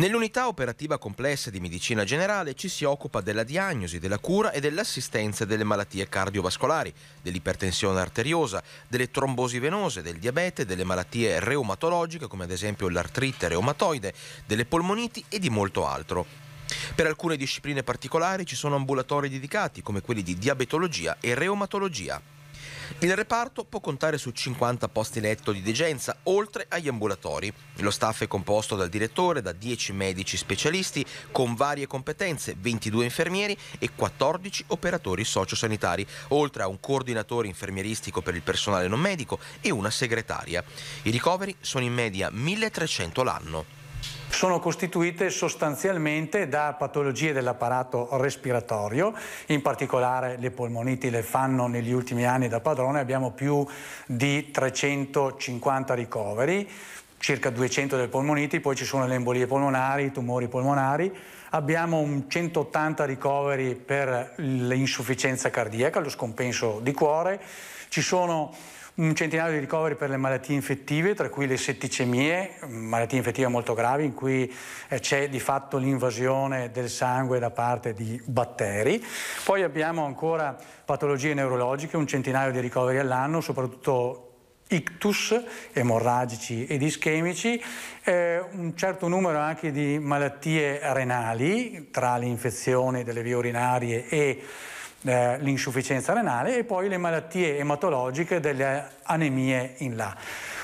Nell'unità operativa complessa di medicina generale ci si occupa della diagnosi, della cura e dell'assistenza delle malattie cardiovascolari, dell'ipertensione arteriosa, delle trombosi venose, del diabete, delle malattie reumatologiche come ad esempio l'artrite reumatoide, delle polmoniti e di molto altro. Per alcune discipline particolari ci sono ambulatori dedicati come quelli di diabetologia e reumatologia. Il reparto può contare su 50 posti letto di degenza, oltre agli ambulatori. Lo staff è composto dal direttore, da 10 medici specialisti con varie competenze, 22 infermieri e 14 operatori sociosanitari, oltre a un coordinatore infermieristico per il personale non medico e una segretaria. I ricoveri sono in media 1300 l'anno sono costituite sostanzialmente da patologie dell'apparato respiratorio, in particolare le polmoniti le fanno negli ultimi anni da padrone, abbiamo più di 350 ricoveri, circa 200 delle polmoniti, poi ci sono le embolie polmonari, i tumori polmonari, abbiamo un 180 ricoveri per l'insufficienza cardiaca, lo scompenso di cuore, ci sono un centinaio di ricoveri per le malattie infettive, tra cui le setticemie, malattie infettive molto gravi in cui eh, c'è di fatto l'invasione del sangue da parte di batteri. Poi abbiamo ancora patologie neurologiche, un centinaio di ricoveri all'anno, soprattutto ictus, emorragici ed ischemici, eh, un certo numero anche di malattie renali, tra le infezioni delle vie urinarie e eh, l'insufficienza renale e poi le malattie ematologiche delle anemie in là.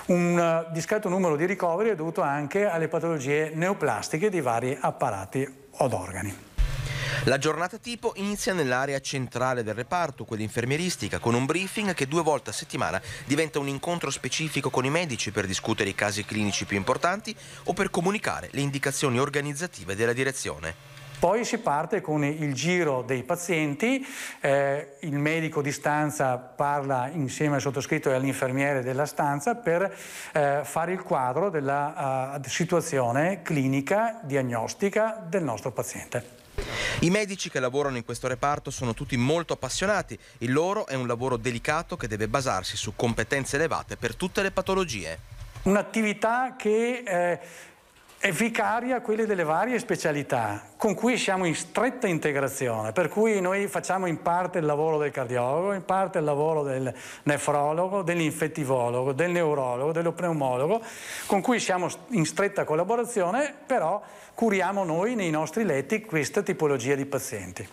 Un eh, discreto numero di ricoveri è dovuto anche alle patologie neoplastiche di vari apparati od organi. La giornata tipo inizia nell'area centrale del reparto, quella infermieristica, con un briefing che due volte a settimana diventa un incontro specifico con i medici per discutere i casi clinici più importanti o per comunicare le indicazioni organizzative della direzione. Poi si parte con il giro dei pazienti, eh, il medico di stanza parla insieme al sottoscritto e all'infermiere della stanza per eh, fare il quadro della uh, situazione clinica, diagnostica del nostro paziente. I medici che lavorano in questo reparto sono tutti molto appassionati, il loro è un lavoro delicato che deve basarsi su competenze elevate per tutte le patologie. Un'attività che... Eh, è vicaria quelli delle varie specialità con cui siamo in stretta integrazione, per cui noi facciamo in parte il lavoro del cardiologo, in parte il lavoro del nefrologo, dell'infettivologo, del neurologo, dello pneumologo, con cui siamo in stretta collaborazione, però curiamo noi nei nostri letti questa tipologia di pazienti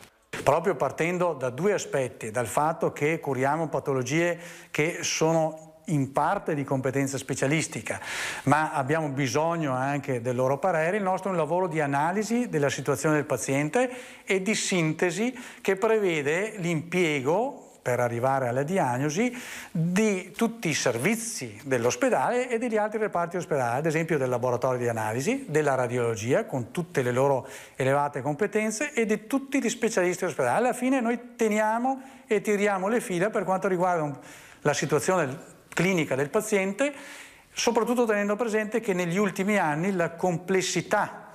proprio partendo da due aspetti, dal fatto che curiamo patologie che sono in parte di competenza specialistica, ma abbiamo bisogno anche del loro parere. Il nostro è un lavoro di analisi della situazione del paziente e di sintesi che prevede l'impiego per arrivare alla diagnosi di tutti i servizi dell'ospedale e degli altri reparti ospedali, ad esempio del laboratorio di analisi, della radiologia con tutte le loro elevate competenze e di tutti gli specialisti ospedali. Alla fine noi teniamo e tiriamo le fila per quanto riguarda la situazione clinica del paziente, soprattutto tenendo presente che negli ultimi anni la complessità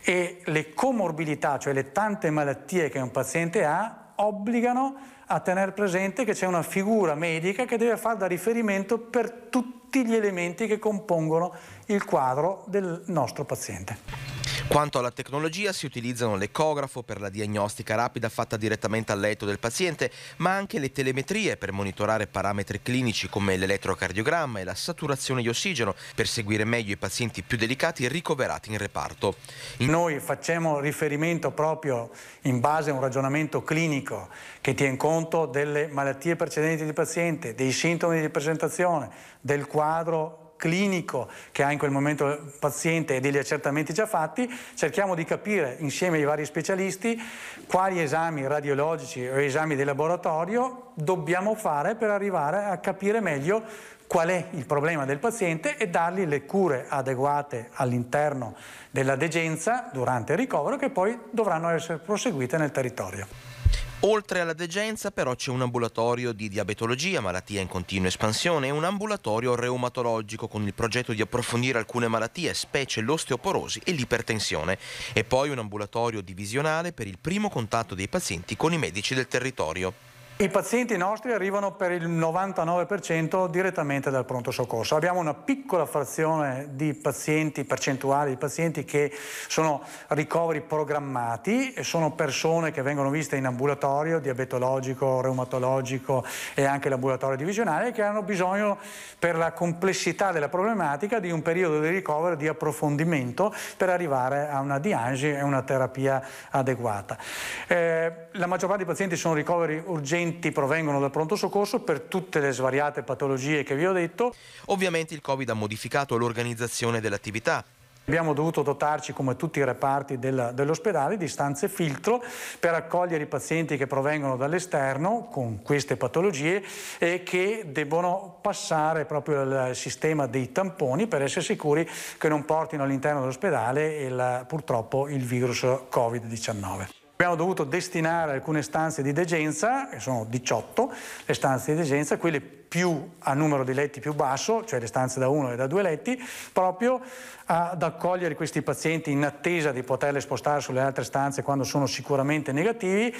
e le comorbidità, cioè le tante malattie che un paziente ha, obbligano a tenere presente che c'è una figura medica che deve fare da riferimento per tutti gli elementi che compongono il quadro del nostro paziente. Quanto alla tecnologia si utilizzano l'ecografo per la diagnostica rapida fatta direttamente al letto del paziente, ma anche le telemetrie per monitorare parametri clinici come l'elettrocardiogramma e la saturazione di ossigeno per seguire meglio i pazienti più delicati ricoverati in reparto. In... Noi facciamo riferimento proprio in base a un ragionamento clinico che tiene conto delle malattie precedenti del paziente, dei sintomi di presentazione, del quadro clinico che ha in quel momento il paziente e degli accertamenti già fatti, cerchiamo di capire insieme ai vari specialisti quali esami radiologici o esami di laboratorio dobbiamo fare per arrivare a capire meglio qual è il problema del paziente e dargli le cure adeguate all'interno della degenza durante il ricovero che poi dovranno essere proseguite nel territorio. Oltre alla degenza però c'è un ambulatorio di diabetologia, malattia in continua espansione, e un ambulatorio reumatologico con il progetto di approfondire alcune malattie, specie l'osteoporosi e l'ipertensione, e poi un ambulatorio divisionale per il primo contatto dei pazienti con i medici del territorio. I pazienti nostri arrivano per il 99% direttamente dal pronto soccorso. Abbiamo una piccola frazione di pazienti, percentuali di pazienti che sono ricoveri programmati, sono persone che vengono viste in ambulatorio, diabetologico, reumatologico e anche l'ambulatorio divisionale, che hanno bisogno per la complessità della problematica di un periodo di ricovero, di approfondimento per arrivare a una diagnosi e una terapia adeguata. Eh, la maggior parte dei pazienti sono ricoveri urgenti pazienti provengono dal pronto soccorso per tutte le svariate patologie che vi ho detto. Ovviamente il Covid ha modificato l'organizzazione dell'attività, Abbiamo dovuto dotarci, come tutti i reparti del, dell'ospedale, di stanze filtro per accogliere i pazienti che provengono dall'esterno con queste patologie e che debbono passare proprio al sistema dei tamponi per essere sicuri che non portino all'interno dell'ospedale il, purtroppo il virus Covid-19. Abbiamo dovuto destinare alcune stanze di degenza, che sono 18 le stanze di degenza, quelle più a numero di letti più basso, cioè le stanze da uno e da due letti, proprio ad accogliere questi pazienti in attesa di poterle spostare sulle altre stanze quando sono sicuramente negativi.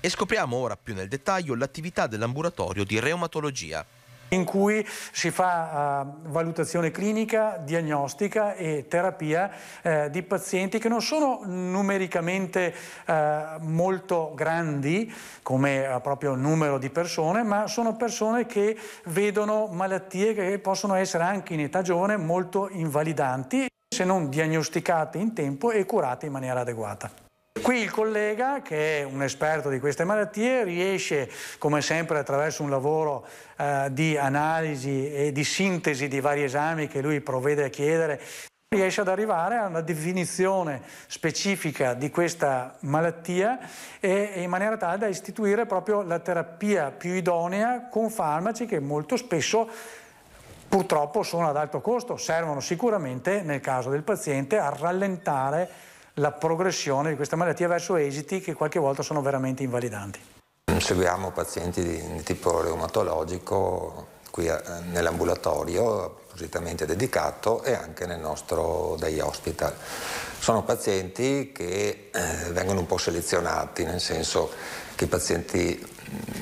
E scopriamo ora più nel dettaglio l'attività dell'ambulatorio di reumatologia in cui si fa uh, valutazione clinica, diagnostica e terapia uh, di pazienti che non sono numericamente uh, molto grandi come proprio numero di persone, ma sono persone che vedono malattie che possono essere anche in età giovane molto invalidanti se non diagnosticate in tempo e curate in maniera adeguata. Qui il collega, che è un esperto di queste malattie, riesce, come sempre, attraverso un lavoro eh, di analisi e di sintesi di vari esami che lui provvede a chiedere, riesce ad arrivare a una definizione specifica di questa malattia e, e in maniera tale da istituire proprio la terapia più idonea con farmaci che molto spesso purtroppo sono ad alto costo, servono sicuramente nel caso del paziente a rallentare la progressione di questa malattia verso esiti che qualche volta sono veramente invalidanti. Seguiamo pazienti di, tipo reumatologico qui eh, nell'ambulatorio appositamente dedicato e anche nel nostro day hospital. Sono pazienti che eh, vengono un po' selezionati, nel senso che i pazienti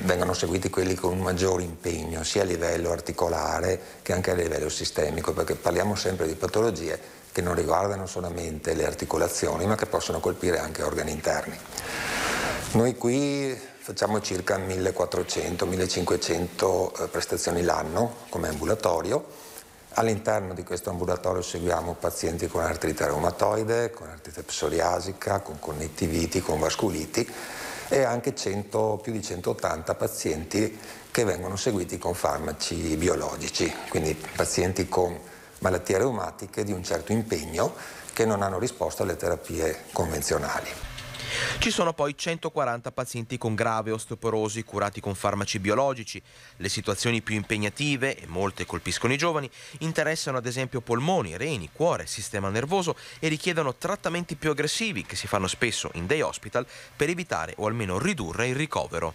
vengono seguiti quelli con un maggior impegno sia a livello articolare che anche a livello sistemico, perché parliamo sempre di patologie che non riguardano solamente le articolazioni ma che possono colpire anche organi interni. Noi qui facciamo circa 1400-1500 eh, prestazioni l'anno come ambulatorio. All'interno di questo ambulatorio seguiamo pazienti con artrite reumatoide, con artrite psoriasica, con connettiviti, con vasculiti e anche 100, più di 180 pazienti che vengono seguiti con farmaci biologici, quindi pazienti con malattie reumatiche di un certo impegno che non hanno risposto alle terapie convenzionali. Ci sono poi 140 pazienti con grave osteoporosi curati con farmaci biologici. Le situazioni più impegnative, e molte colpiscono i giovani, interessano ad esempio polmoni, reni, cuore, sistema nervoso e richiedono trattamenti più aggressivi che si fanno spesso in day hospital per evitare o almeno ridurre il ricovero.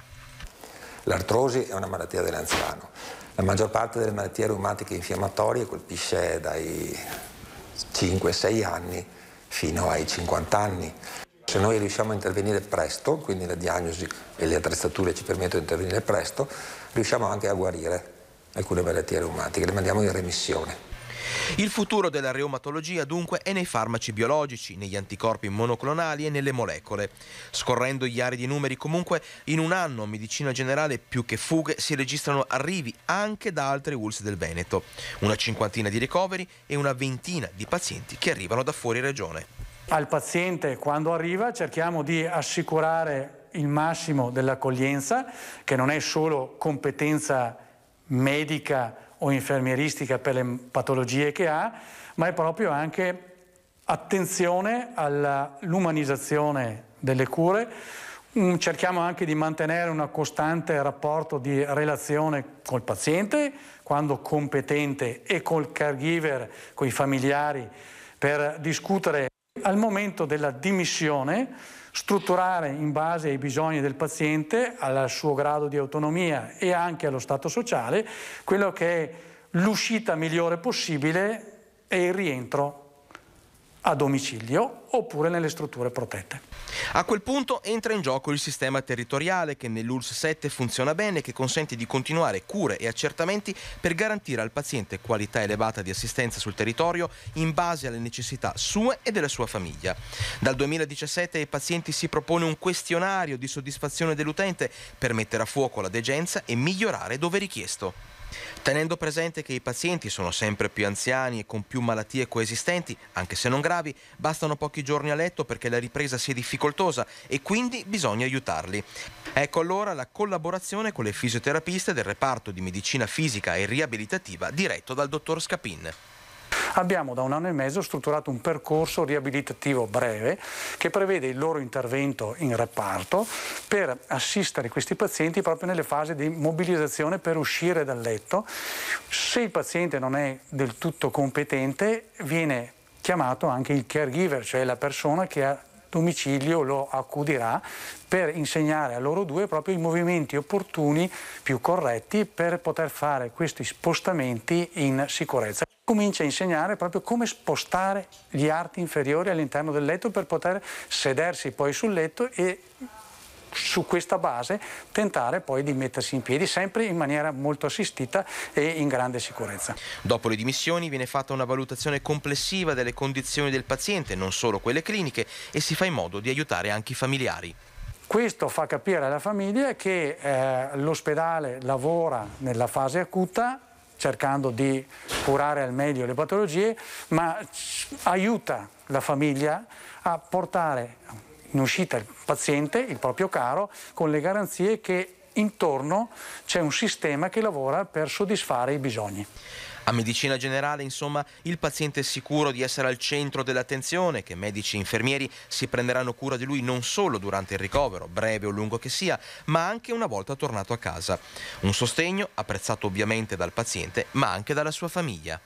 L'artrosi è una malattia dell'anziano. La maggior parte delle malattie reumatiche infiammatorie colpisce dai 5-6 anni fino ai 50 anni. Se noi riusciamo a intervenire presto, quindi la diagnosi e le attrezzature ci permettono di intervenire presto, riusciamo anche a guarire alcune malattie reumatiche, le mandiamo in remissione. Il futuro della reumatologia dunque è nei farmaci biologici, negli anticorpi monoclonali e nelle molecole. Scorrendo gli aridi numeri comunque, in un anno medicina generale più che fughe si registrano arrivi anche da altre ULS del Veneto, una cinquantina di ricoveri e una ventina di pazienti che arrivano da fuori regione. Al paziente quando arriva cerchiamo di assicurare il massimo dell'accoglienza, che non è solo competenza medica o infermieristica per le patologie che ha, ma è proprio anche attenzione all'umanizzazione delle cure. Mm, cerchiamo anche di mantenere un costante rapporto di relazione col paziente, quando competente, e col caregiver, con i familiari, per discutere al momento della dimissione, strutturare in base ai bisogni del paziente, al suo grado di autonomia e anche allo stato sociale, quello che è l'uscita migliore possibile e il rientro a domicilio oppure nelle strutture protette. A quel punto entra in gioco il sistema territoriale che nell'ULS 7 funziona bene e che consente di continuare cure e accertamenti per garantire al paziente qualità elevata di assistenza sul territorio in base alle necessità sue e della sua famiglia. Dal 2017 ai pazienti si propone un questionario di soddisfazione dell'utente per mettere a fuoco la degenza e migliorare dove richiesto. Tenendo presente che i pazienti sono sempre più anziani e con più malattie coesistenti, anche se non gravi, bastano pochi giorni a letto perché la ripresa sia difficoltosa e quindi bisogna aiutarli. Ecco allora la collaborazione con le fisioterapiste del reparto di medicina fisica e riabilitativa diretto dal dottor Scapin abbiamo da un anno e mezzo strutturato un percorso riabilitativo breve che prevede il loro intervento in reparto per assistere questi pazienti proprio nelle fasi di mobilizzazione per uscire dal letto. Se il paziente non è del tutto competente viene chiamato anche il caregiver, cioè la persona che ha domicilio lo accudirà per insegnare a loro due proprio i movimenti opportuni, più corretti, per poter fare questi spostamenti in sicurezza comincia a insegnare proprio come spostare gli arti inferiori all'interno del letto per poter sedersi poi sul letto e su questa base tentare poi di mettersi in piedi sempre in maniera molto assistita e in grande sicurezza. Dopo le dimissioni viene fatta una valutazione complessiva delle condizioni del paziente, non solo quelle cliniche, e si fa in modo di aiutare anche i familiari. Questo fa capire alla famiglia che eh, l'ospedale lavora nella fase acuta cercando di curare al meglio le patologie, ma aiuta la famiglia a portare in uscita il paziente, il proprio caro, con le garanzie che intorno c'è un sistema che lavora per soddisfare i bisogni. A medicina generale, insomma, il paziente è sicuro di essere al centro dell'attenzione, che medici e infermieri si prenderanno cura di lui non solo durante il ricovero, breve o lungo che sia, ma anche una volta tornato a casa. Un sostegno apprezzato ovviamente dal paziente, ma anche dalla sua famiglia.